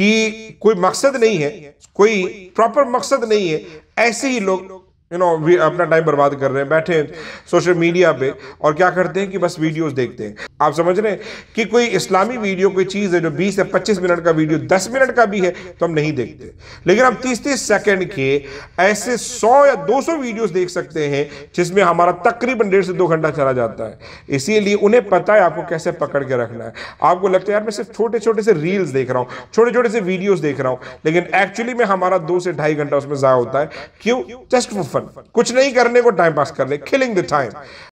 कि कोई मकसद नहीं है कोई प्रॉपर मकसद नहीं है ऐसे ही लोग यू नो वी अपना टाइम बर्बाद कर रहे हैं बैठे हैं सोशल मीडिया पे और क्या करते हैं कि बस वीडियोस देखते हैं आप समझ रहे हैं कि कोई इस्लामी वीडियो कोई चीज़ है जो 20 से 25 मिनट का वीडियो 10 मिनट का भी है तो हम नहीं देखते लेकिन हम 30-30 सेकंड के ऐसे 100 या 200 वीडियोस देख सकते हैं जिसमें हमारा तकरीबन डेढ़ से दो घंटा चला जाता है इसीलिए उन्हें पता है आपको कैसे पकड़ के रखना है आपको लगता है यार मैं सिर्फ छोटे छोटे से रील्स देख रहा हूँ छोटे छोटे से वीडियोज़ देख रहा हूँ लेकिन एक्चुअली में हमारा दो से ढाई घंटा उसमें ज़ाया होता है क्यों जस्ट फन कुछ नहीं करने को टाइम पास कर ले किलिंग द टाइम